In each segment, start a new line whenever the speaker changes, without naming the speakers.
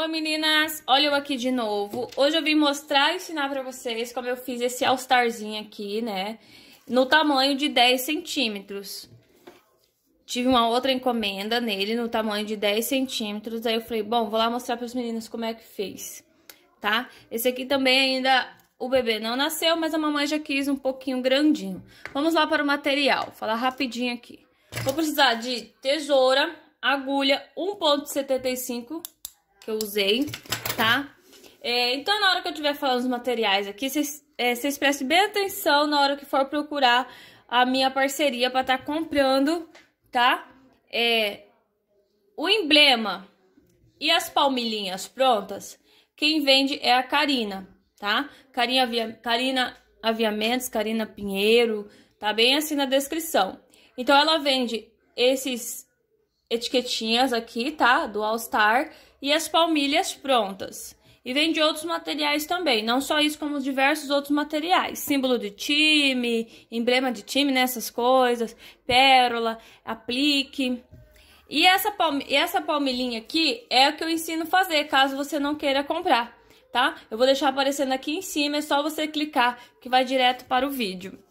Oi meninas, olha eu aqui de novo. Hoje eu vim mostrar e ensinar pra vocês como eu fiz esse all-starzinho aqui, né? No tamanho de 10 centímetros. Tive uma outra encomenda nele no tamanho de 10 centímetros. Aí eu falei, bom, vou lá mostrar para os meninos como é que fez, tá? Esse aqui também ainda o bebê não nasceu, mas a mamãe já quis um pouquinho grandinho. Vamos lá para o material, vou falar rapidinho aqui. Vou precisar de tesoura, agulha 1.75 que eu usei, tá? É, então, na hora que eu estiver falando os materiais aqui, vocês, é, vocês prestem bem atenção na hora que for procurar a minha parceria para estar tá comprando tá? É, o emblema e as palmilhinhas prontas, quem vende é a Karina, tá? Karina, Avia, Karina Aviamentos, Karina Pinheiro, tá bem assim na descrição. Então, ela vende esses etiquetinhas aqui, tá? Do All Star e as palmilhas prontas. E vende outros materiais também, não só isso, como diversos outros materiais. Símbolo de time, emblema de time, nessas né, coisas, pérola, aplique. E essa, palmi e essa palmilhinha aqui é o que eu ensino a fazer, caso você não queira comprar, tá? Eu vou deixar aparecendo aqui em cima, é só você clicar que vai direto para o vídeo.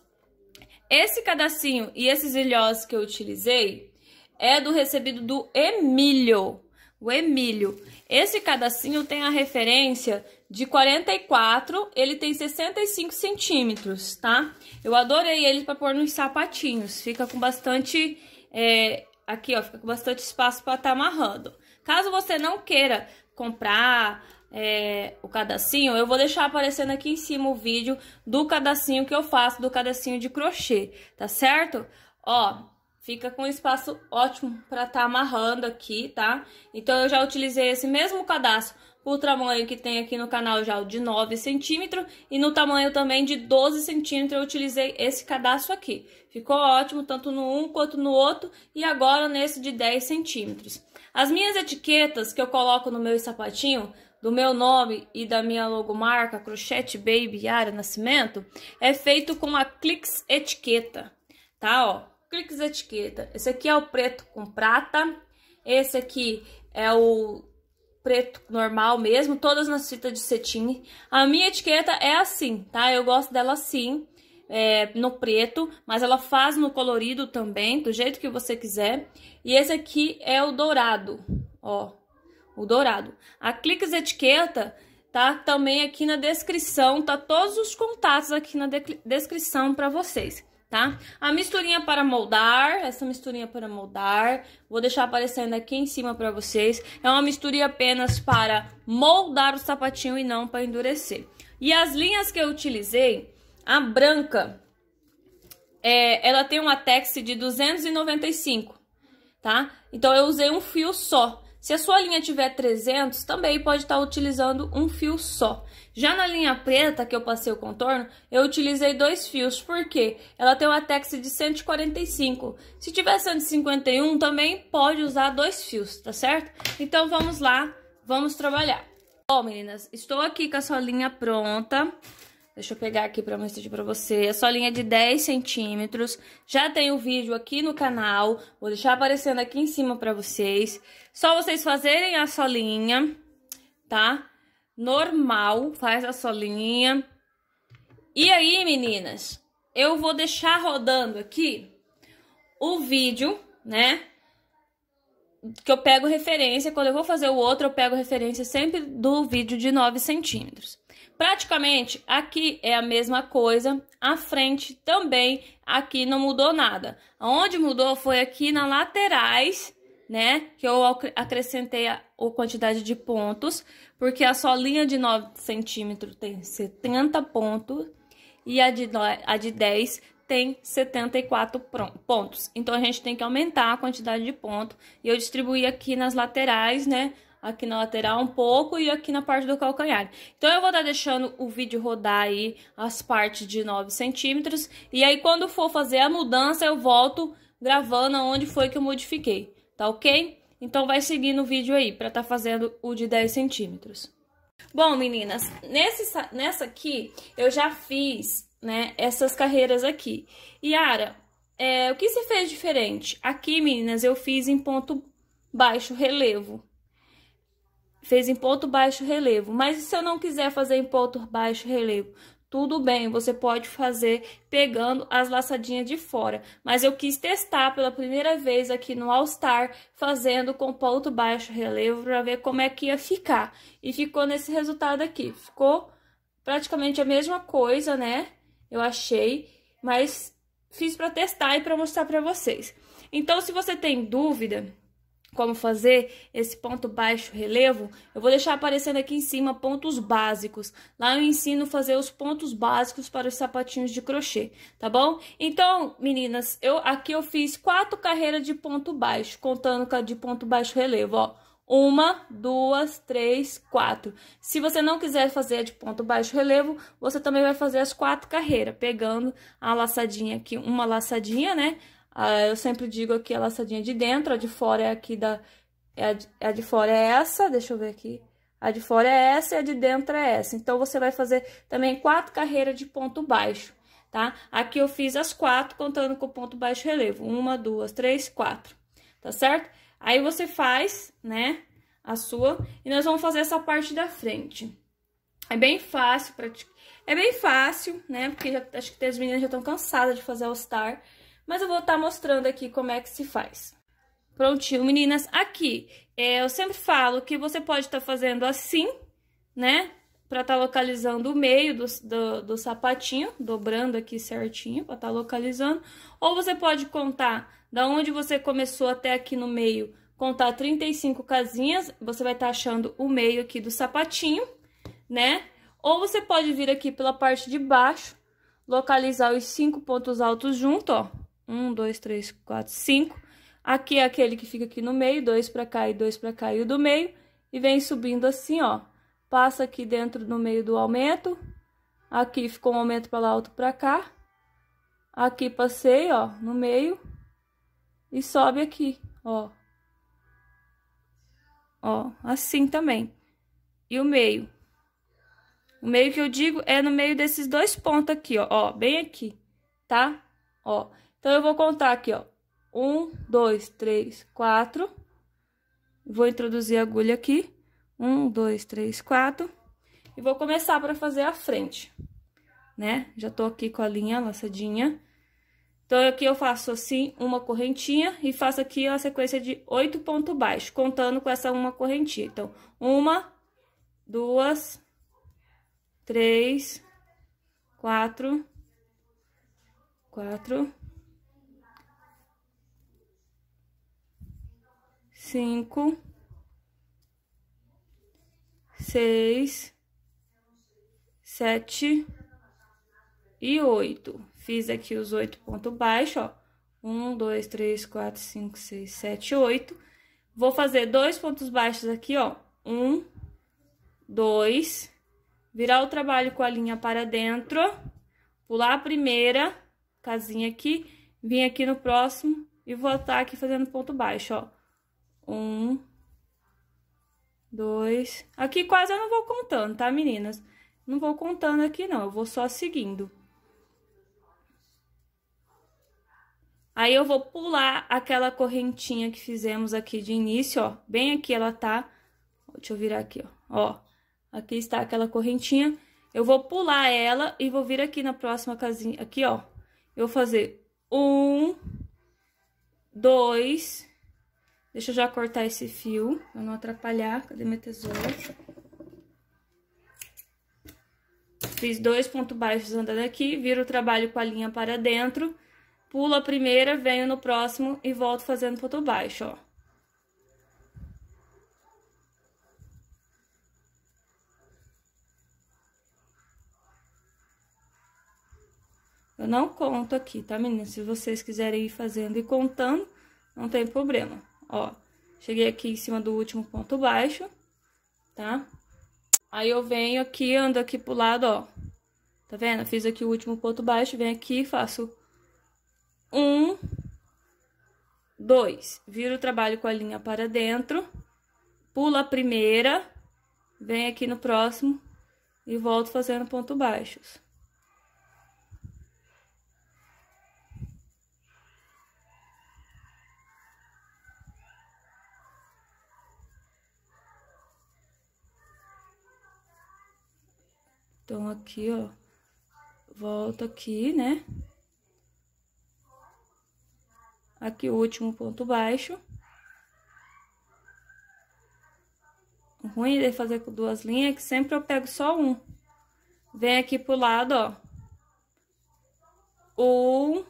Esse cadacinho e esses ilhós que eu utilizei é do recebido do Emílio, o Emílio. Esse cadacinho tem a referência de 44, ele tem 65 centímetros, tá? Eu adorei ele para pôr nos sapatinhos, fica com bastante, é, aqui ó, fica com bastante espaço para estar tá amarrando. Caso você não queira comprar é, o cadacinho, eu vou deixar aparecendo aqui em cima o vídeo do cadacinho que eu faço, do cadacinho de crochê, tá certo? Ó, Fica com espaço ótimo para estar tá amarrando aqui, tá? Então, eu já utilizei esse mesmo cadastro o tamanho que tem aqui no canal já, o de 9 centímetros, e no tamanho também de 12 centímetros eu utilizei esse cadastro aqui. Ficou ótimo, tanto no um quanto no outro, e agora nesse de 10 centímetros. As minhas etiquetas que eu coloco no meu sapatinho, do meu nome e da minha logomarca, Crochete Baby Yara Nascimento, é feito com a Clix Etiqueta, tá, ó cliques etiqueta. Esse aqui é o preto com prata, esse aqui é o preto normal mesmo, todas nas fitas de cetim. A minha etiqueta é assim, tá? Eu gosto dela assim, é, no preto, mas ela faz no colorido também, do jeito que você quiser. E esse aqui é o dourado, ó, o dourado. A Cliques Etiqueta tá também aqui na descrição, tá todos os contatos aqui na de descrição para vocês tá? A misturinha para moldar, essa misturinha para moldar, vou deixar aparecendo aqui em cima para vocês. É uma misturinha apenas para moldar o sapatinho e não para endurecer. E as linhas que eu utilizei, a branca, é, ela tem uma tex de 295, tá? Então eu usei um fio só. Se a sua linha tiver 300, também pode estar utilizando um fio só. Já na linha preta, que eu passei o contorno, eu utilizei dois fios, porque ela tem uma tex de 145. Se tiver 151, também pode usar dois fios, tá certo? Então, vamos lá, vamos trabalhar. Bom, meninas, estou aqui com a sua linha pronta. Deixa eu pegar aqui pra mostrar pra você. É só linha de 10 centímetros. Já tem o um vídeo aqui no canal. Vou deixar aparecendo aqui em cima pra vocês. Só vocês fazerem a solinha, tá? Normal, faz a solinha. E aí, meninas, eu vou deixar rodando aqui o vídeo, né? Que eu pego referência. Quando eu vou fazer o outro, eu pego referência sempre do vídeo de 9 centímetros. Praticamente aqui é a mesma coisa, A frente também aqui não mudou nada. Onde mudou foi aqui nas laterais, né? Que eu acrescentei a, a quantidade de pontos, porque a solinha de 9 centímetros tem 70 pontos e a de, a de 10 tem 74 pontos. Então, a gente tem que aumentar a quantidade de ponto. E eu distribuí aqui nas laterais, né? aqui na lateral um pouco e aqui na parte do calcanhar. Então, eu vou estar tá deixando o vídeo rodar aí as partes de 9 centímetros. E aí, quando for fazer a mudança, eu volto gravando onde foi que eu modifiquei, tá ok? Então, vai seguindo o vídeo aí para estar tá fazendo o de 10 centímetros. Bom, meninas, nesse, nessa aqui eu já fiz, né, essas carreiras aqui. Yara, é, o que se fez diferente? Aqui, meninas, eu fiz em ponto baixo relevo, fez em ponto baixo relevo. Mas e se eu não quiser fazer em ponto baixo relevo? Tudo bem, você pode fazer pegando as laçadinhas de fora. Mas eu quis testar pela primeira vez aqui no All Star, fazendo com ponto baixo relevo, para ver como é que ia ficar. E ficou nesse resultado aqui. Ficou praticamente a mesma coisa, né? Eu achei, mas fiz para testar e para mostrar para vocês. Então, se você tem dúvida como fazer esse ponto baixo relevo, eu vou deixar aparecendo aqui em cima pontos básicos. Lá eu ensino a fazer os pontos básicos para os sapatinhos de crochê, tá bom? Então, meninas, eu aqui eu fiz quatro carreiras de ponto baixo, contando com a de ponto baixo relevo, ó. Uma, duas, três, quatro. Se você não quiser fazer de ponto baixo relevo, você também vai fazer as quatro carreiras, pegando a laçadinha aqui, uma laçadinha, né? Ah, eu sempre digo aqui a laçadinha de dentro, a de fora é aqui da... É a, de, a de fora é essa, deixa eu ver aqui. A de fora é essa e a de dentro é essa. Então, você vai fazer também quatro carreiras de ponto baixo, tá? Aqui eu fiz as quatro, contando com o ponto baixo relevo. Uma, duas, três, quatro, tá certo? Aí, você faz, né, a sua, e nós vamos fazer essa parte da frente. É bem fácil, praticar. É bem fácil, né? Porque já, acho que as meninas já estão cansadas de fazer all-star mas eu vou estar tá mostrando aqui como é que se faz. Prontinho, meninas, aqui, é, eu sempre falo que você pode estar tá fazendo assim, né? Pra estar tá localizando o meio do, do, do, sapatinho, dobrando aqui certinho pra estar tá localizando. Ou você pode contar da onde você começou até aqui no meio, contar 35 casinhas, você vai estar tá achando o meio aqui do sapatinho, né? Ou você pode vir aqui pela parte de baixo, localizar os cinco pontos altos junto, ó. Um, dois, três, quatro, cinco. Aqui é aquele que fica aqui no meio, dois para cá e dois para cá e o do meio. E vem subindo assim, ó. Passa aqui dentro no meio do aumento. Aqui ficou um aumento para lá, outro para cá. Aqui passei, ó, no meio. E sobe aqui, ó. Ó, assim também. E o meio. O meio que eu digo é no meio desses dois pontos aqui, ó, ó bem aqui, tá? Ó. Então, eu vou contar aqui, ó. Um, dois, três, quatro. Vou introduzir a agulha aqui. Um, dois, três, quatro. E vou começar para fazer a frente, né? Já tô aqui com a linha laçadinha. Então, aqui eu faço assim, uma correntinha e faço aqui a sequência de oito pontos baixos, contando com essa uma correntinha. Então, uma, duas, três, quatro, quatro, cinco, seis, sete e oito. Fiz aqui os oito pontos baixos, ó. Um, dois, três, quatro, cinco, seis, sete, oito. Vou fazer dois pontos baixos aqui, ó. Um, dois. Virar o trabalho com a linha para dentro. Pular a primeira casinha aqui. Vim aqui no próximo e voltar aqui fazendo ponto baixo, ó um, dois. Aqui quase eu não vou contando, tá, meninas? Não vou contando aqui, não. Eu vou só seguindo. Aí, eu vou pular aquela correntinha que fizemos aqui de início, ó. Bem aqui ela tá. Deixa eu virar aqui, ó. Ó, aqui está aquela correntinha. Eu vou pular ela e vou vir aqui na próxima casinha, aqui, ó. Eu vou fazer um, dois, Deixa eu já cortar esse fio, pra não atrapalhar. Cadê minha tesoura? Fiz dois pontos baixos andando aqui, viro o trabalho com a linha para dentro, pulo a primeira, venho no próximo e volto fazendo ponto baixo, ó. Eu não conto aqui, tá, meninas? Se vocês quiserem ir fazendo e contando, não tem problema ó. Cheguei aqui em cima do último ponto baixo, tá? Aí eu venho aqui, ando aqui pro lado, ó. Tá vendo? Fiz aqui o último ponto baixo, venho aqui, faço um, dois. Viro o trabalho com a linha para dentro, pula a primeira, vem aqui no próximo e volto fazendo ponto baixos. Então, aqui, ó, volta aqui, né? Aqui o último ponto baixo. O ruim de fazer com duas linhas é que sempre eu pego só um. Vem aqui pro lado, ó. Um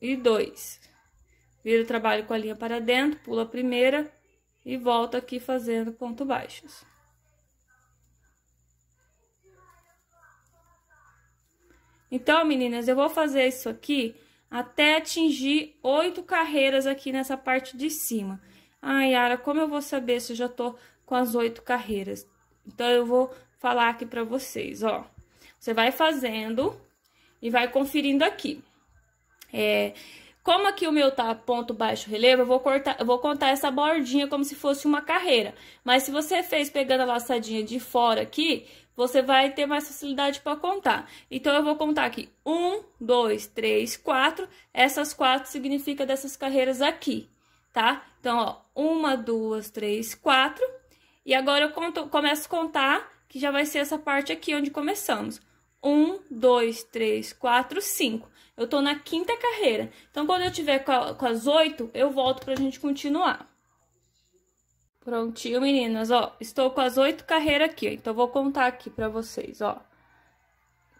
e dois. Vira o trabalho com a linha para dentro, pula a primeira e volta aqui fazendo ponto baixos. Então, meninas, eu vou fazer isso aqui até atingir oito carreiras aqui nessa parte de cima. Ai, Yara, como eu vou saber se eu já tô com as oito carreiras? Então, eu vou falar aqui pra vocês, ó. Você vai fazendo e vai conferindo aqui. É, como aqui o meu tá ponto baixo relevo, eu vou, cortar, eu vou contar essa bordinha como se fosse uma carreira. Mas se você fez pegando a laçadinha de fora aqui, você vai ter mais facilidade para contar. Então, eu vou contar aqui. Um, dois, três, quatro. Essas quatro significa dessas carreiras aqui, tá? Então, ó, uma, duas, três, quatro. E agora, eu conto, começo a contar, que já vai ser essa parte aqui onde começamos. Um, dois, três, quatro, cinco. Eu tô na quinta carreira. Então, quando eu tiver com, a, com as oito, eu volto pra gente continuar. Prontinho, meninas, ó. Estou com as oito carreiras aqui, ó. Então, vou contar aqui pra vocês, ó.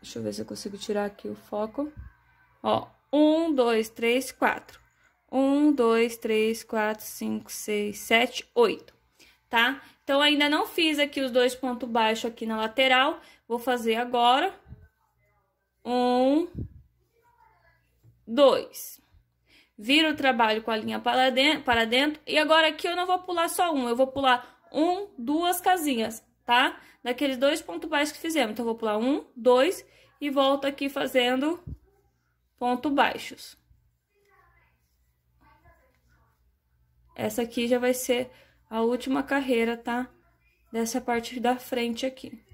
Deixa eu ver se eu consigo tirar aqui o foco. Ó, um, dois, três, quatro. Um, dois, três, quatro, cinco, seis, sete, oito, tá? Então, ainda não fiz aqui os dois pontos baixos aqui na lateral. Vou fazer agora. Um, dois vira o trabalho com a linha para dentro, para dentro e agora aqui eu não vou pular só um, eu vou pular um, duas casinhas, tá? Daqueles dois pontos baixos que fizemos, então eu vou pular um, dois e volto aqui fazendo pontos baixos. Essa aqui já vai ser a última carreira, tá? Dessa parte da frente aqui.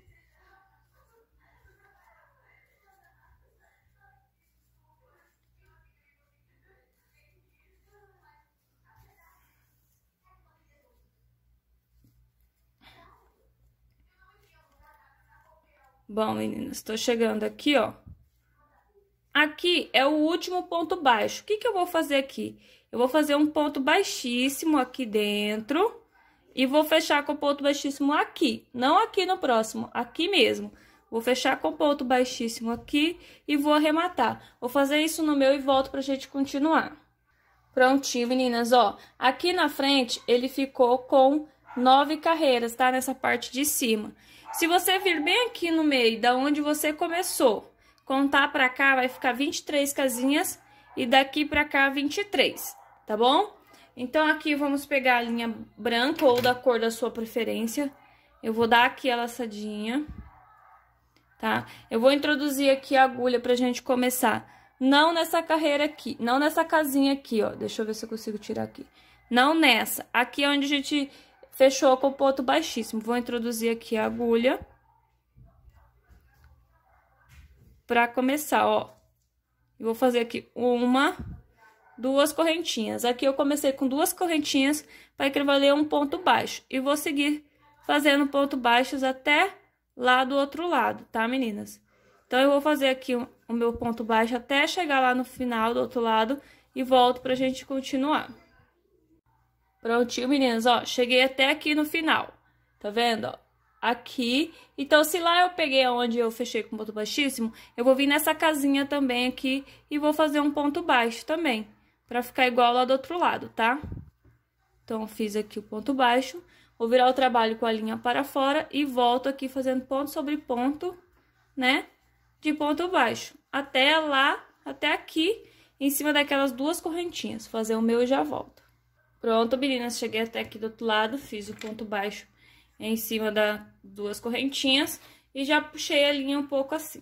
Bom, meninas, tô chegando aqui, ó. Aqui é o último ponto baixo. O que que eu vou fazer aqui? Eu vou fazer um ponto baixíssimo aqui dentro e vou fechar com ponto baixíssimo aqui. Não aqui no próximo, aqui mesmo. Vou fechar com ponto baixíssimo aqui e vou arrematar. Vou fazer isso no meu e volto pra gente continuar. Prontinho, meninas, ó. Aqui na frente, ele ficou com nove carreiras, tá? Nessa parte de cima. Se você vir bem aqui no meio, da onde você começou, contar para cá, vai ficar 23 casinhas e daqui para cá 23, tá bom? Então, aqui vamos pegar a linha branca ou da cor da sua preferência. Eu vou dar aqui a laçadinha, tá? Eu vou introduzir aqui a agulha pra gente começar. Não nessa carreira aqui, não nessa casinha aqui, ó. Deixa eu ver se eu consigo tirar aqui. Não nessa. Aqui é onde a gente Fechou com o ponto baixíssimo. Vou introduzir aqui a agulha. Pra começar, ó. vou fazer aqui uma, duas correntinhas. Aqui eu comecei com duas correntinhas para equivaler um ponto baixo. E vou seguir fazendo ponto baixos até lá do outro lado, tá, meninas? Então, eu vou fazer aqui o meu ponto baixo até chegar lá no final do outro lado e volto pra gente continuar. Prontinho, meninas, ó, cheguei até aqui no final, tá vendo, ó? Aqui, então se lá eu peguei onde eu fechei com ponto baixíssimo, eu vou vir nessa casinha também aqui e vou fazer um ponto baixo também, pra ficar igual lá do outro lado, tá? Então, fiz aqui o ponto baixo, vou virar o trabalho com a linha para fora e volto aqui fazendo ponto sobre ponto, né, de ponto baixo, até lá, até aqui, em cima daquelas duas correntinhas, fazer o meu e já volto. Pronto, meninas, cheguei até aqui do outro lado, fiz o ponto baixo em cima das duas correntinhas e já puxei a linha um pouco assim.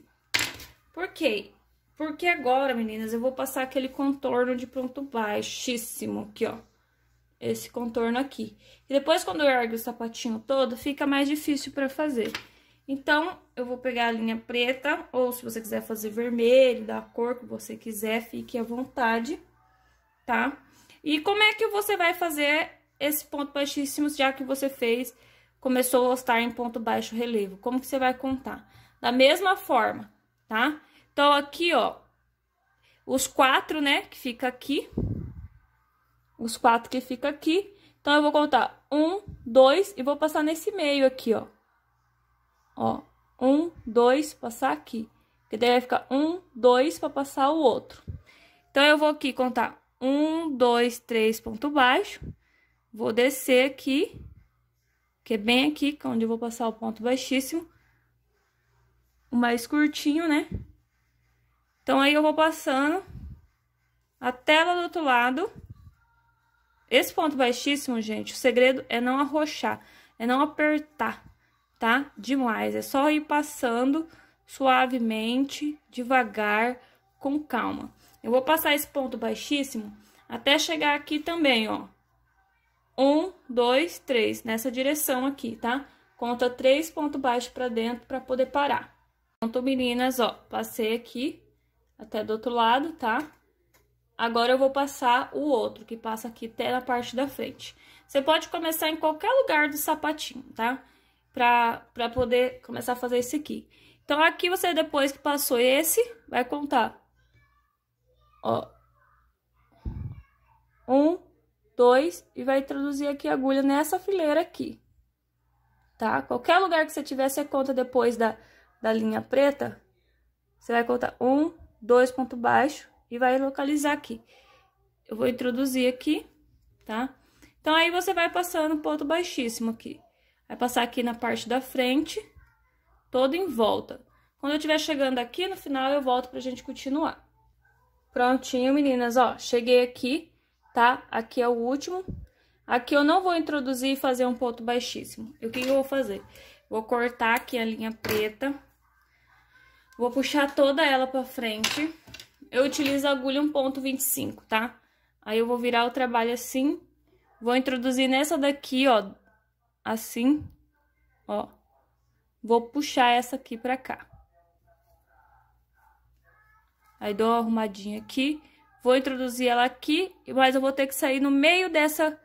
Por quê? Porque agora, meninas, eu vou passar aquele contorno de ponto baixíssimo aqui, ó. Esse contorno aqui. E depois, quando eu ergo o sapatinho todo, fica mais difícil pra fazer. Então, eu vou pegar a linha preta, ou se você quiser fazer vermelho, da cor que você quiser, fique à vontade, tá? Tá? E como é que você vai fazer esse ponto baixíssimo, já que você fez, começou a estar em ponto baixo relevo? Como que você vai contar? Da mesma forma, tá? Então, aqui, ó, os quatro, né, que fica aqui, os quatro que fica aqui. Então, eu vou contar um, dois e vou passar nesse meio aqui, ó. Ó, um, dois, passar aqui. Que daí vai ficar um, dois para passar o outro. Então, eu vou aqui contar um, dois, três ponto baixo. Vou descer aqui, que é bem aqui, que é onde eu vou passar o ponto baixíssimo. O mais curtinho, né? Então, aí eu vou passando a tela do outro lado. Esse ponto baixíssimo, gente, o segredo é não arrochar, é não apertar, tá? Demais, é só ir passando suavemente, devagar, com calma. Eu vou passar esse ponto baixíssimo até chegar aqui também, ó. Um, dois, três, nessa direção aqui, tá? Conta três pontos baixos pra dentro pra poder parar. Pronto, meninas, ó, passei aqui até do outro lado, tá? Agora eu vou passar o outro, que passa aqui até na parte da frente. Você pode começar em qualquer lugar do sapatinho, tá? Pra, pra poder começar a fazer esse aqui. Então, aqui você, depois que passou esse, vai contar Ó. Um, dois, e vai introduzir aqui a agulha nessa fileira aqui. Tá? Qualquer lugar que você tiver, você conta depois da, da linha preta. Você vai contar um, dois ponto baixo e vai localizar aqui. Eu vou introduzir aqui, tá? Então, aí você vai passando ponto baixíssimo aqui. Vai passar aqui na parte da frente, todo em volta. Quando eu estiver chegando aqui no final, eu volto pra gente continuar. Prontinho, meninas, ó, cheguei aqui, tá? Aqui é o último. Aqui eu não vou introduzir e fazer um ponto baixíssimo. E o que eu vou fazer? Vou cortar aqui a linha preta. Vou puxar toda ela pra frente. Eu utilizo a agulha 1.25, tá? Aí eu vou virar o trabalho assim. Vou introduzir nessa daqui, ó, assim, ó. Vou puxar essa aqui pra cá. Aí dou uma arrumadinha aqui, vou introduzir ela aqui, mas eu vou ter que sair no meio dessa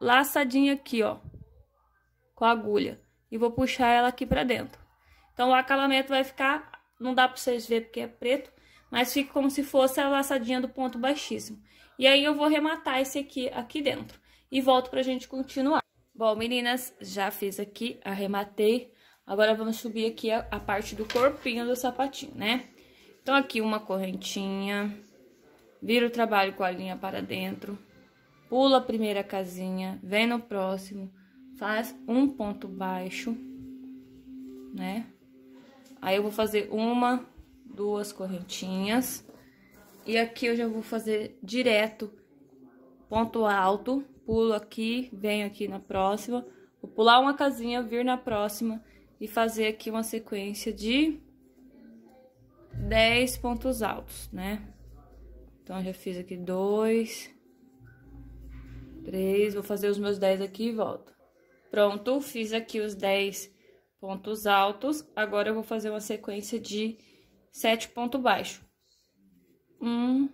laçadinha aqui, ó, com a agulha. E vou puxar ela aqui pra dentro. Então, o acabamento vai ficar, não dá pra vocês ver porque é preto, mas fica como se fosse a laçadinha do ponto baixíssimo. E aí, eu vou rematar esse aqui, aqui dentro. E volto pra gente continuar. Bom, meninas, já fiz aqui, arrematei. Agora, vamos subir aqui a, a parte do corpinho do sapatinho, né? Então, aqui uma correntinha, vira o trabalho com a linha para dentro, pula a primeira casinha, vem no próximo, faz um ponto baixo, né? Aí eu vou fazer uma, duas correntinhas, e aqui eu já vou fazer direto, ponto alto, pulo aqui, venho aqui na próxima, vou pular uma casinha, vir na próxima e fazer aqui uma sequência de 10 pontos altos, né? Então, já fiz aqui dois, três, vou fazer os meus 10 aqui e volto. Pronto, fiz aqui os 10 pontos altos, agora eu vou fazer uma sequência de sete pontos baixos. Um,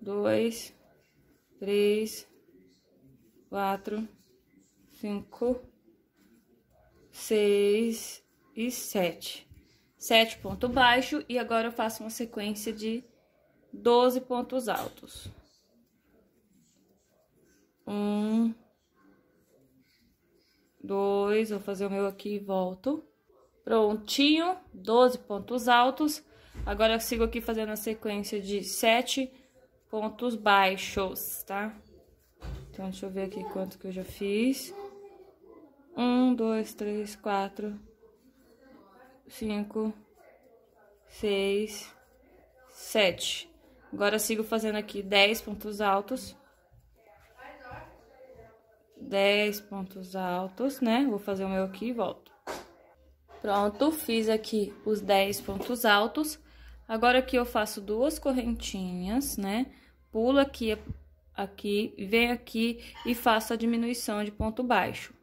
dois, três, quatro, cinco, seis e sete sete ponto baixo e agora eu faço uma sequência de 12 pontos altos. Um, dois, vou fazer o meu aqui e volto. Prontinho, 12 pontos altos. Agora eu sigo aqui fazendo a sequência de sete pontos baixos, tá? Então, deixa eu ver aqui quanto que eu já fiz. Um, dois, três, quatro, cinco, seis, sete. Agora sigo fazendo aqui dez pontos altos. Dez pontos altos, né? Vou fazer o meu aqui e volto. Pronto, fiz aqui os dez pontos altos. Agora aqui eu faço duas correntinhas, né? Pulo aqui, aqui, venho aqui e faço a diminuição de ponto baixo.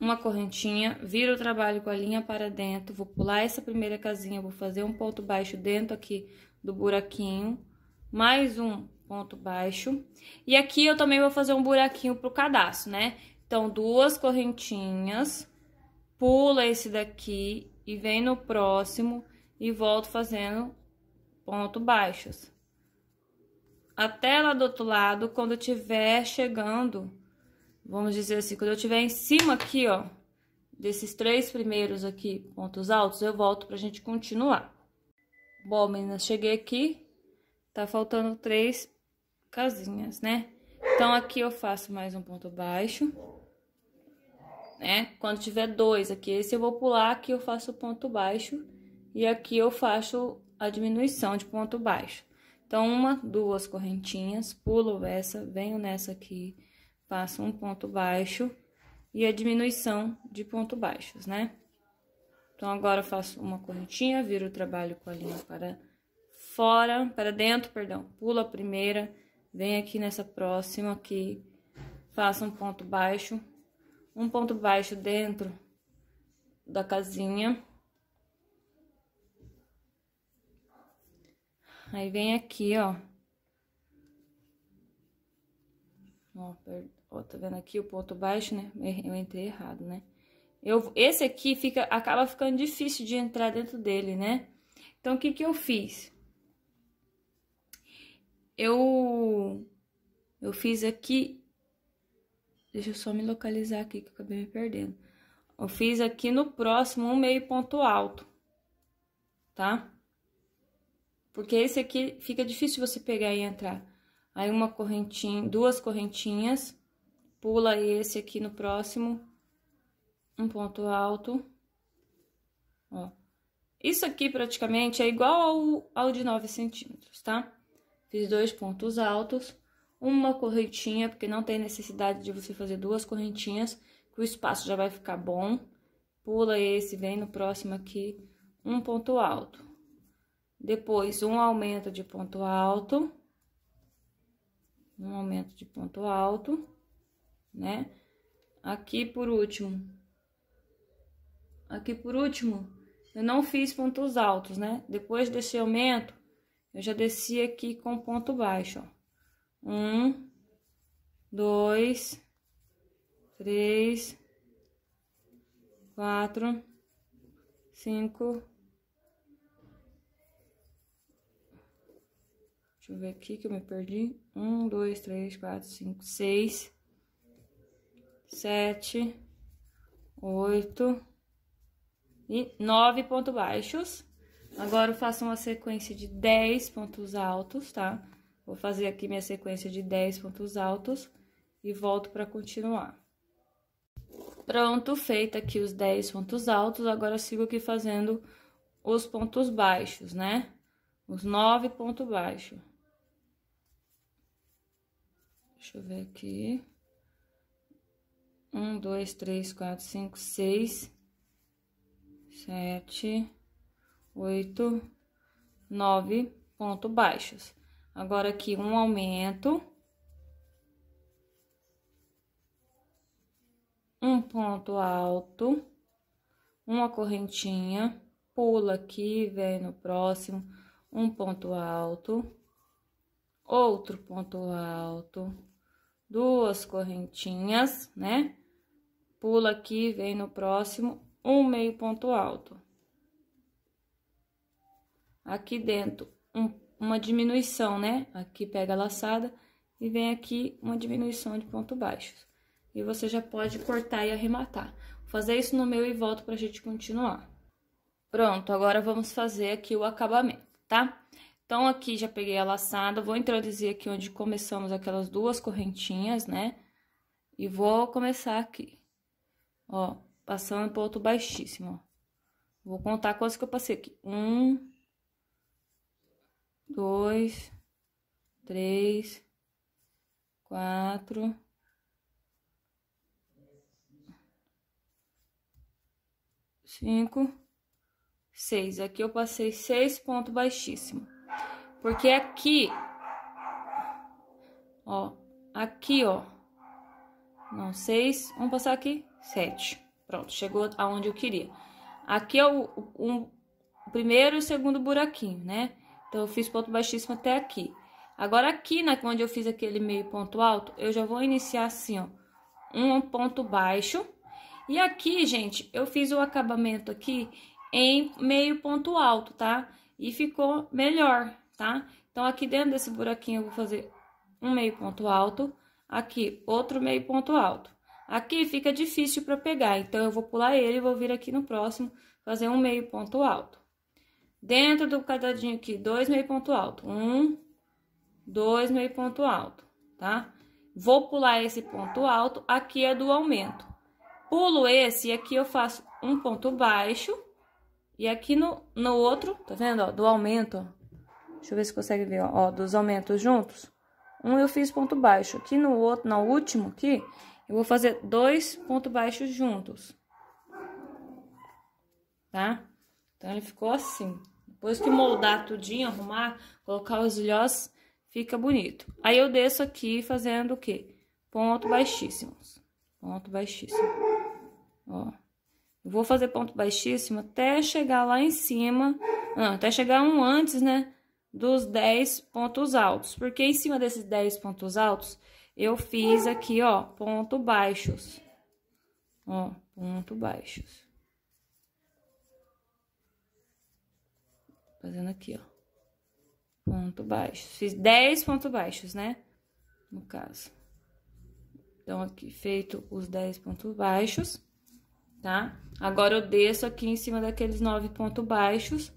uma correntinha, viro o trabalho com a linha para dentro, vou pular essa primeira casinha, vou fazer um ponto baixo dentro aqui do buraquinho, mais um ponto baixo. E aqui eu também vou fazer um buraquinho pro cadastro, né? Então, duas correntinhas, pula esse daqui e vem no próximo e volto fazendo ponto baixos. Até lá do outro lado, quando tiver chegando vamos dizer assim, quando eu tiver em cima aqui, ó, desses três primeiros aqui pontos altos, eu volto pra gente continuar. Bom, meninas, cheguei aqui, tá faltando três casinhas, né? Então, aqui eu faço mais um ponto baixo, né? Quando tiver dois aqui, esse eu vou pular, aqui eu faço ponto baixo e aqui eu faço a diminuição de ponto baixo. Então, uma, duas correntinhas, pulo essa, venho nessa aqui passo um ponto baixo e a diminuição de ponto baixos, né? Então, agora eu faço uma correntinha, viro o trabalho com a linha para fora, para dentro, perdão, pulo a primeira, vem aqui nessa próxima aqui, faço um ponto baixo, um ponto baixo dentro da casinha. Aí, vem aqui, ó. Ó, perdão. Ó, tá vendo aqui o ponto baixo, né? Eu entrei errado, né? Eu, esse aqui fica, acaba ficando difícil de entrar dentro dele, né? Então, o que que eu fiz? Eu, eu fiz aqui... Deixa eu só me localizar aqui, que eu acabei me perdendo. Eu fiz aqui no próximo um meio ponto alto, tá? Porque esse aqui fica difícil você pegar e entrar. Aí, uma correntinha, duas correntinhas pula esse aqui no próximo, um ponto alto, ó. Isso aqui praticamente é igual ao, ao de 9 centímetros, tá? Fiz dois pontos altos, uma correntinha, porque não tem necessidade de você fazer duas correntinhas, que o espaço já vai ficar bom. Pula esse, vem no próximo aqui, um ponto alto. Depois, um aumento de ponto alto. Um aumento de ponto alto né? Aqui por último. Aqui por último, eu não fiz pontos altos, né? Depois desse aumento, eu já desci aqui com ponto baixo, ó. Um, dois, três, quatro, cinco. Deixa eu ver aqui que eu me perdi. Um, dois, três, quatro, cinco, seis sete, oito e nove pontos baixos. Agora eu faço uma sequência de dez pontos altos, tá? Vou fazer aqui minha sequência de dez pontos altos e volto para continuar. Pronto, feita aqui os 10 pontos altos, agora sigo aqui fazendo os pontos baixos, né? Os 9 pontos baixos. Deixa eu ver aqui. Um, dois, três, quatro, cinco, seis, sete, oito, nove pontos baixos. Agora, aqui, um aumento. Um ponto alto. Uma correntinha. Pula aqui, vem no próximo. Um ponto alto. Outro ponto alto. Duas correntinhas, né? pula aqui, vem no próximo, um meio ponto alto. Aqui dentro, um, uma diminuição, né? Aqui pega a laçada e vem aqui uma diminuição de ponto baixo. E você já pode cortar e arrematar. Vou fazer isso no meu e volto pra gente continuar. Pronto, agora vamos fazer aqui o acabamento, tá? Então, aqui já peguei a laçada, vou introduzir aqui onde começamos aquelas duas correntinhas, né? E vou começar aqui. Ó, passando pro outro baixíssimo, ó. Vou contar quantos que eu passei aqui. Um, dois, três, quatro, cinco, seis. Aqui eu passei seis pontos baixíssimo. Porque aqui, ó, aqui, ó. Não, seis. Vamos passar aqui. Sete. Pronto, chegou aonde eu queria. Aqui é o, um, o primeiro e o segundo buraquinho, né? Então, eu fiz ponto baixíssimo até aqui. Agora, aqui, né, onde eu fiz aquele meio ponto alto, eu já vou iniciar assim, ó. Um ponto baixo. E aqui, gente, eu fiz o acabamento aqui em meio ponto alto, tá? E ficou melhor, tá? Então, aqui dentro desse buraquinho, eu vou fazer um meio ponto alto. Aqui, outro meio ponto alto. Aqui fica difícil para pegar, então eu vou pular ele e vou vir aqui no próximo fazer um meio ponto alto. Dentro do cadadinho aqui, dois meio ponto alto. Um, dois meio ponto alto, tá? Vou pular esse ponto alto, aqui é do aumento. Pulo esse e aqui eu faço um ponto baixo. E aqui no, no outro, tá vendo, ó, do aumento, ó. Deixa eu ver se consegue ver, ó, ó dos aumentos juntos. Um eu fiz ponto baixo. Aqui no outro, no último aqui, eu vou fazer dois pontos baixos juntos. Tá? Então, ele ficou assim. Depois que moldar tudinho, arrumar, colocar os ilhós, fica bonito. Aí, eu desço aqui fazendo o quê? Ponto baixíssimos. Ponto baixíssimo. Ó. vou fazer ponto baixíssimo até chegar lá em cima. Ah, até chegar um antes, né? dos 10 pontos altos, porque em cima desses 10 pontos altos, eu fiz aqui, ó, ponto baixos. Ó, ponto baixos. Fazendo aqui, ó. Ponto baixo. Fiz 10 pontos baixos, né? No caso. Então, aqui, feito os 10 pontos baixos, tá? Agora, eu desço aqui em cima daqueles 9 pontos baixos,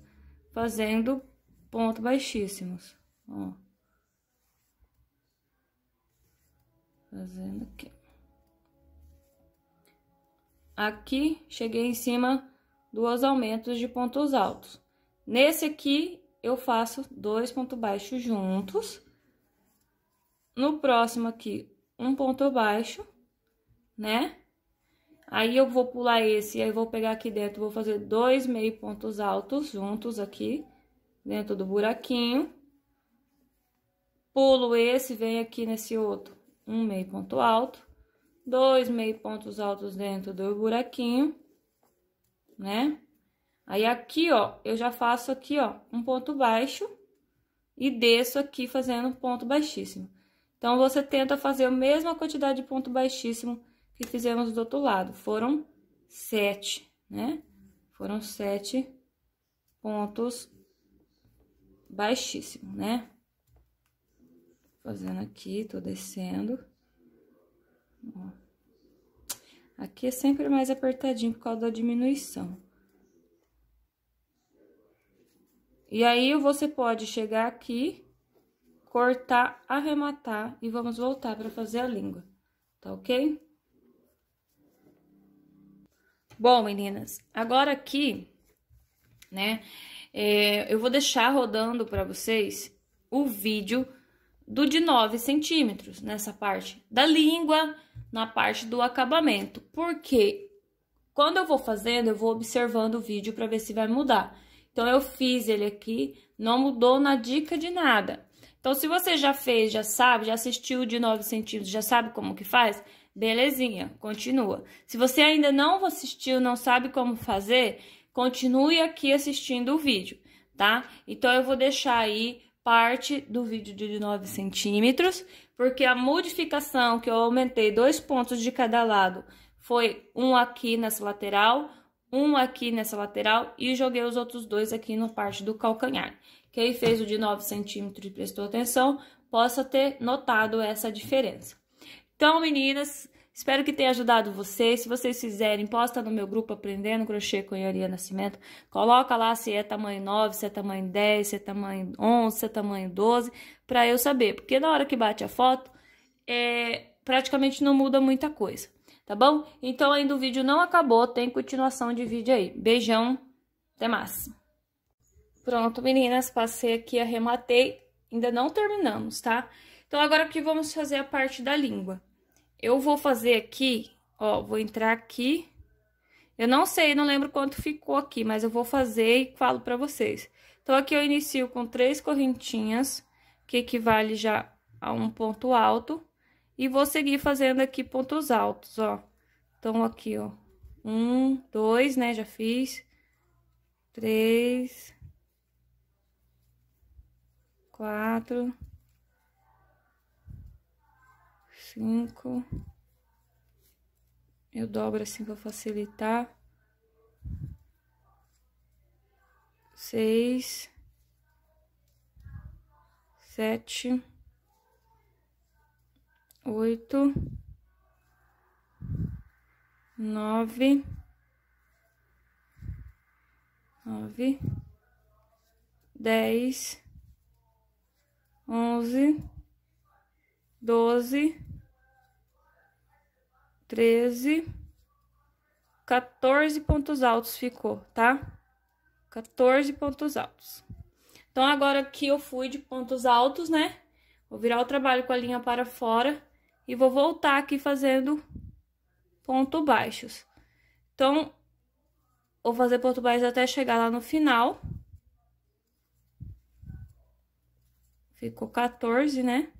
fazendo ponto baixíssimos. Ó. Fazendo aqui. Aqui, cheguei em cima dos aumentos de pontos altos. Nesse aqui, eu faço dois pontos baixos juntos. No próximo aqui, um ponto baixo, né? Aí, eu vou pular esse, aí vou pegar aqui dentro, vou fazer dois meio pontos altos juntos aqui dentro do buraquinho. Pulo esse, vem aqui nesse outro, um meio ponto alto, dois meio pontos altos dentro do buraquinho, né? Aí, aqui, ó, eu já faço aqui, ó, um ponto baixo e desço aqui fazendo ponto baixíssimo. Então, você tenta fazer a mesma quantidade de ponto baixíssimo que fizemos do outro lado. Foram sete, né? Foram sete pontos baixíssimo, né? Fazendo aqui, tô descendo. Ó. Aqui é sempre mais apertadinho por causa da diminuição. E aí, você pode chegar aqui, cortar, arrematar e vamos voltar para fazer a língua, tá ok? Bom, meninas, agora aqui né? É, eu vou deixar rodando para vocês o vídeo do de 9 centímetros nessa parte da língua, na parte do acabamento, porque quando eu vou fazendo, eu vou observando o vídeo para ver se vai mudar. Então, eu fiz ele aqui, não mudou na dica de nada. Então, se você já fez, já sabe, já assistiu de 9 centímetros, já sabe como que faz, belezinha, continua. Se você ainda não assistiu, não sabe como fazer, continue aqui assistindo o vídeo, tá? Então, eu vou deixar aí parte do vídeo de 9 centímetros, porque a modificação que eu aumentei dois pontos de cada lado foi um aqui nessa lateral, um aqui nessa lateral e joguei os outros dois aqui na parte do calcanhar. Quem fez o de 9 centímetros e prestou atenção, possa ter notado essa diferença. Então, meninas, Espero que tenha ajudado vocês. Se vocês fizerem, posta no meu grupo Aprendendo Crochê com Iaria Nascimento. Coloca lá se é tamanho 9, se é tamanho 10, se é tamanho 11, se é tamanho 12, para eu saber. Porque na hora que bate a foto, é, praticamente não muda muita coisa, tá bom? Então ainda o vídeo não acabou, tem continuação de vídeo aí. Beijão, até mais. Pronto, meninas, passei aqui, arrematei. Ainda não terminamos, tá? Então agora que vamos fazer a parte da língua. Eu vou fazer aqui, ó, vou entrar aqui. Eu não sei, não lembro quanto ficou aqui, mas eu vou fazer e falo pra vocês. Então, aqui eu inicio com três correntinhas, que equivale já a um ponto alto. E vou seguir fazendo aqui pontos altos, ó. Então, aqui, ó. Um, dois, né, já fiz. Três. Quatro cinco. Eu dobro assim para facilitar. Seis. Sete. Oito. Nove. Nove. Dez. Onze doze, 13, 14 pontos altos ficou, tá? 14 pontos altos. Então, agora que eu fui de pontos altos, né? Vou virar o trabalho com a linha para fora e vou voltar aqui fazendo ponto baixos. Então, vou fazer ponto baixo até chegar lá no final. Ficou 14, né?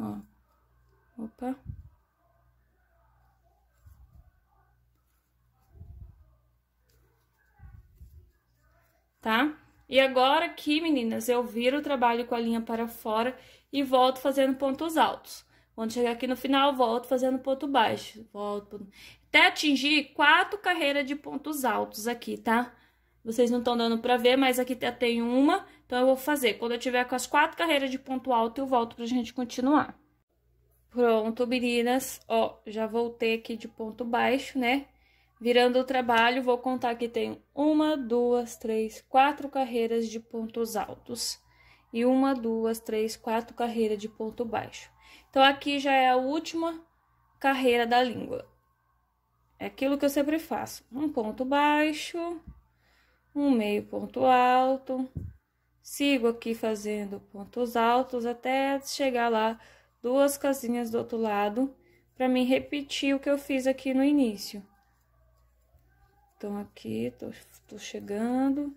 Ó. Opa. Tá? E agora aqui, meninas, eu viro o trabalho com a linha para fora e volto fazendo pontos altos. Quando chegar aqui no final, volto fazendo ponto baixo, volto... Até atingir quatro carreiras de pontos altos aqui, tá? Vocês não estão dando para ver, mas aqui até tá- tem uma então, eu vou fazer. Quando eu tiver com as quatro carreiras de ponto alto, eu volto pra gente continuar. Pronto, meninas. Ó, já voltei aqui de ponto baixo, né? Virando o trabalho, vou contar que tem uma, duas, três, quatro carreiras de pontos altos. E uma, duas, três, quatro carreiras de ponto baixo. Então, aqui já é a última carreira da língua. É aquilo que eu sempre faço. Um ponto baixo, um meio ponto alto, Sigo aqui fazendo pontos altos até chegar lá duas casinhas do outro lado, para mim repetir o que eu fiz aqui no início. Então, aqui, tô, tô chegando.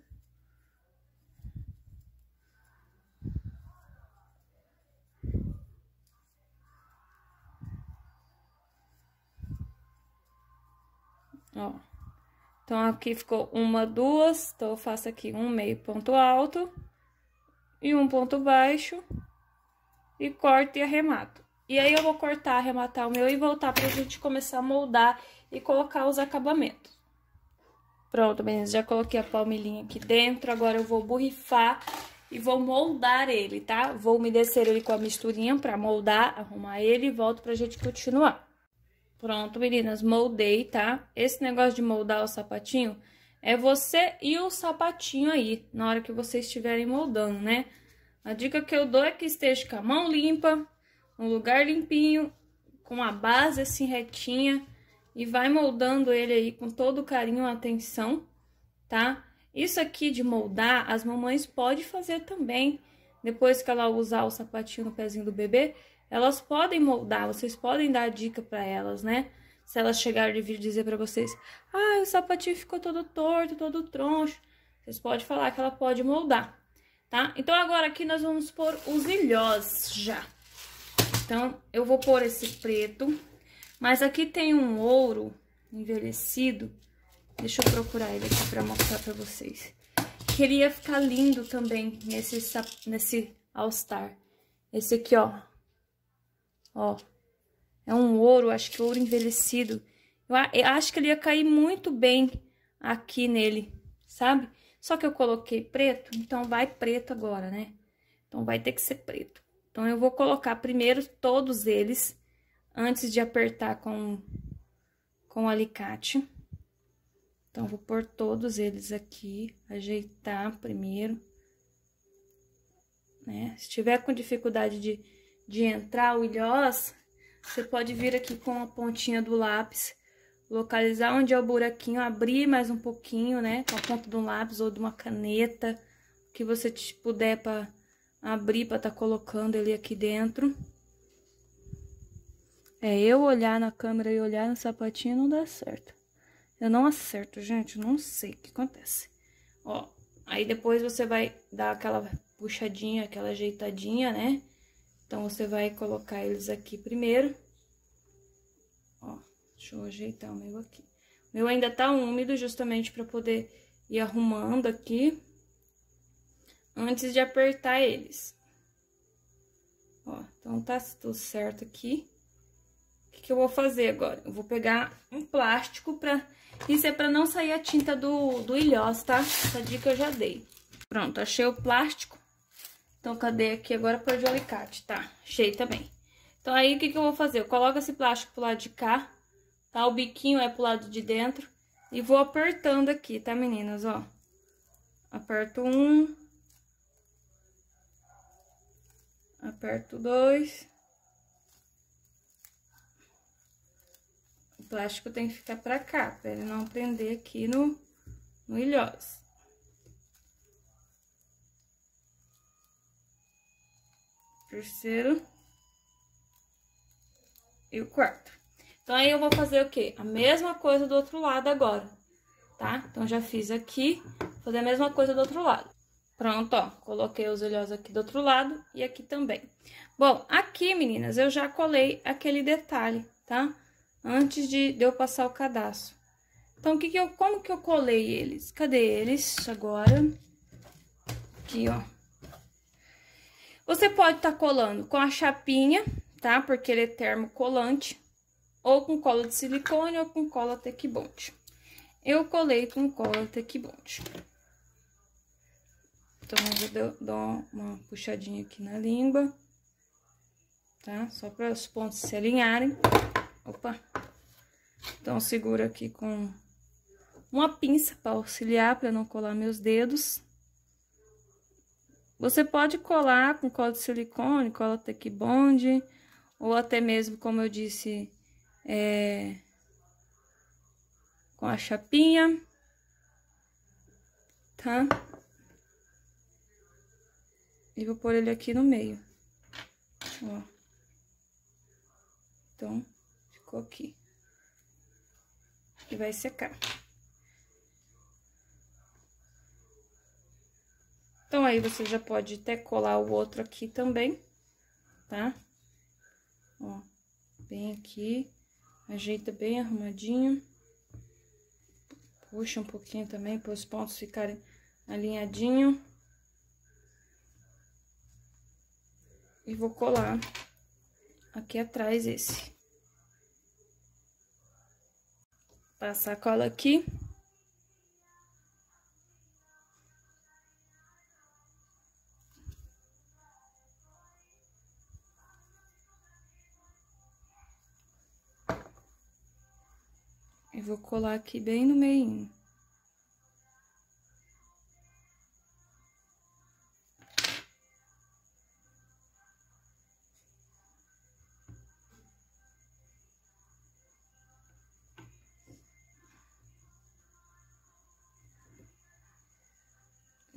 Ó. Então, aqui ficou uma, duas. Então, eu faço aqui um meio ponto alto e um ponto baixo e corto e arremato. E aí eu vou cortar, arrematar o meu e voltar pra gente começar a moldar e colocar os acabamentos. Pronto, meninas, já coloquei a palmilhinha aqui dentro, agora eu vou borrifar e vou moldar ele, tá? Vou umedecer ele com a misturinha pra moldar, arrumar ele e volto pra gente continuar. Pronto, meninas, moldei, tá? Esse negócio de moldar o sapatinho é você e o sapatinho aí, na hora que vocês estiverem moldando, né? A dica que eu dou é que esteja com a mão limpa, um lugar limpinho, com a base assim retinha e vai moldando ele aí com todo carinho e atenção, tá? Isso aqui de moldar, as mamães podem fazer também. Depois que ela usar o sapatinho no pezinho do bebê, elas podem moldar, vocês podem dar dica para elas, né? se elas chegarem e vir dizer para vocês: ah, o sapatinho ficou todo torto, todo troncho. Vocês podem falar que ela pode moldar, tá? Então, agora aqui nós vamos pôr os ilhós já. Então, eu vou pôr esse preto, mas aqui tem um ouro envelhecido. Deixa eu procurar ele aqui pra mostrar pra vocês. Queria ficar lindo também nesse, nesse All Star. Esse aqui, ó. Ó, é um ouro, acho que ouro envelhecido. Eu acho que ele ia cair muito bem aqui nele, sabe? Só que eu coloquei preto, então vai preto agora, né? Então, vai ter que ser preto. Então, eu vou colocar primeiro todos eles, antes de apertar com, com o alicate. Então, vou pôr todos eles aqui, ajeitar primeiro. Né? Se tiver com dificuldade de, de entrar o ilhós, você pode vir aqui com a pontinha do lápis, localizar onde é o buraquinho, abrir mais um pouquinho, né? Com a ponta de um lápis ou de uma caneta, que você puder para abrir, para estar tá colocando ele aqui dentro. É, eu olhar na câmera e olhar no sapatinho não dá certo. Eu não acerto, gente, não sei o que acontece. Ó, aí depois você vai dar aquela puxadinha, aquela ajeitadinha, né? Então, você vai colocar eles aqui primeiro. Ó, deixa eu ajeitar o meu aqui. O meu ainda tá úmido, justamente para poder ir arrumando aqui. Antes de apertar eles. Ó, então tá tudo certo aqui. O que, que eu vou fazer agora? Eu vou pegar um plástico pra... Isso é pra não sair a tinta do, do ilhós, tá? Essa dica eu já dei. Pronto, achei o plástico. Então, cadê aqui? Agora por o alicate, tá? Cheio também. Então, aí, o que, que eu vou fazer? Eu coloco esse plástico pro lado de cá, tá? O biquinho é pro lado de dentro. E vou apertando aqui, tá, meninas? Ó. Aperto um. Aperto dois. O plástico tem que ficar pra cá, pra ele não prender aqui no, no ilhós. terceiro e o quarto. Então, aí eu vou fazer o quê? A mesma coisa do outro lado agora, tá? Então, já fiz aqui, vou fazer a mesma coisa do outro lado. Pronto, ó, coloquei os olhos aqui do outro lado e aqui também. Bom, aqui, meninas, eu já colei aquele detalhe, tá? Antes de, de eu passar o cadastro. Então, que que eu, como que eu colei eles? Cadê eles agora? Aqui, ó. Você pode estar tá colando com a chapinha, tá? Porque ele é termocolante, ou com cola de silicone, ou com cola Tecbond. Eu colei com cola Tecbond. Então, eu vou dar uma puxadinha aqui na língua, tá? Só para os pontos se alinharem. Opa! Então, segura aqui com uma pinça para auxiliar, para não colar meus dedos. Você pode colar com cola de silicone, cola tech bond, ou até mesmo, como eu disse, é, com a chapinha, tá? E vou pôr ele aqui no meio, ó. Então, ficou aqui. E vai secar. Então, aí você já pode até colar o outro aqui também, tá? Ó, bem aqui, ajeita bem arrumadinho. Puxa um pouquinho também para os pontos ficarem alinhadinho. E vou colar aqui atrás esse. Passar a cola aqui. Eu vou colar aqui bem no meio.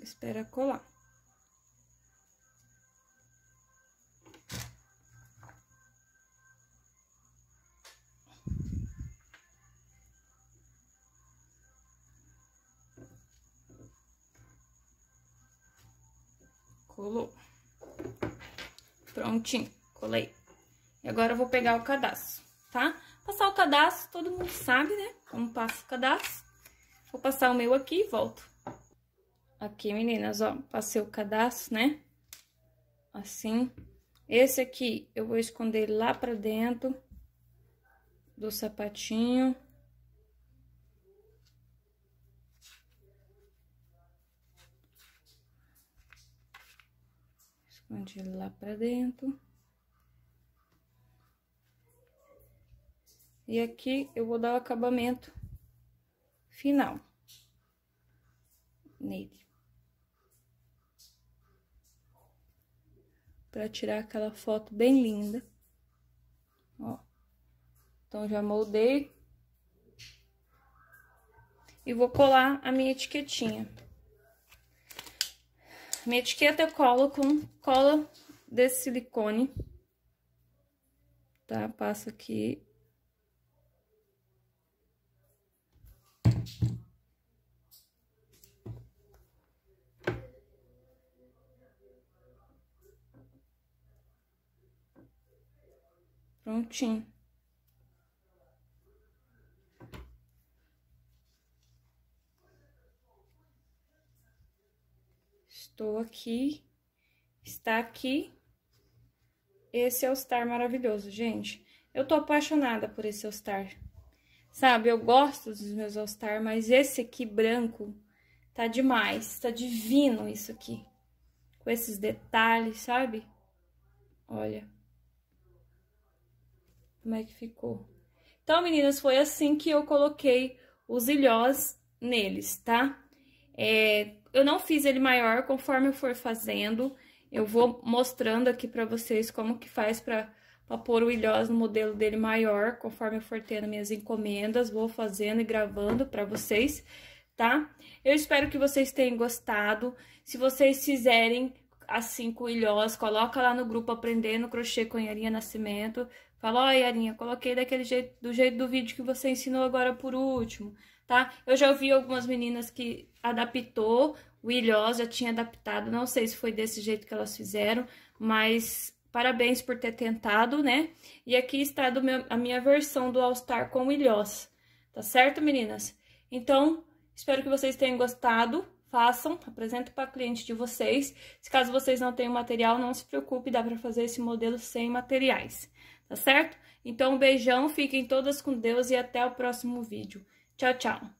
Espera colar. Colou. Prontinho, colei. E agora eu vou pegar o cadastro, tá? Passar o cadastro, todo mundo sabe, né? Como passa o cadastro. Vou passar o meu aqui e volto. Aqui, meninas, ó, passei o cadastro, né? Assim. Esse aqui eu vou esconder lá pra dentro do sapatinho. Mande ele lá pra dentro. E aqui eu vou dar o acabamento final nele. Pra tirar aquela foto bem linda. Ó. Então, já moldei. E vou colar a minha etiquetinha. Minha etiqueta eu é colo com cola desse silicone. Tá? Passo aqui. Prontinho. Estou aqui, está aqui. Esse é o Star maravilhoso, gente. Eu tô apaixonada por esse All-Star. Sabe, eu gosto dos meus All-Star, mas esse aqui branco tá demais, tá divino isso aqui. Com esses detalhes, sabe? Olha. Como é que ficou? Então, meninas, foi assim que eu coloquei os ilhós neles, tá? É, eu não fiz ele maior, conforme eu for fazendo, eu vou mostrando aqui para vocês como que faz para pôr o ilhós no modelo dele maior, conforme eu for tendo minhas encomendas, vou fazendo e gravando para vocês, tá? Eu espero que vocês tenham gostado, se vocês fizerem assim com o ilhós, coloca lá no grupo Aprendendo Crochê com Yarinha Nascimento, fala, ó oh, coloquei daquele jeito, do jeito do vídeo que você ensinou agora por último, tá? Eu já ouvi algumas meninas que adaptou, o Ilhós já tinha adaptado, não sei se foi desse jeito que elas fizeram, mas parabéns por ter tentado, né? E aqui está meu, a minha versão do All Star com o Ilhós, tá certo, meninas? Então, espero que vocês tenham gostado façam, apresento para cliente de vocês. Se caso vocês não tenham material, não se preocupe, dá para fazer esse modelo sem materiais, tá certo? Então, um beijão, fiquem todas com Deus e até o próximo vídeo. Tchau, tchau.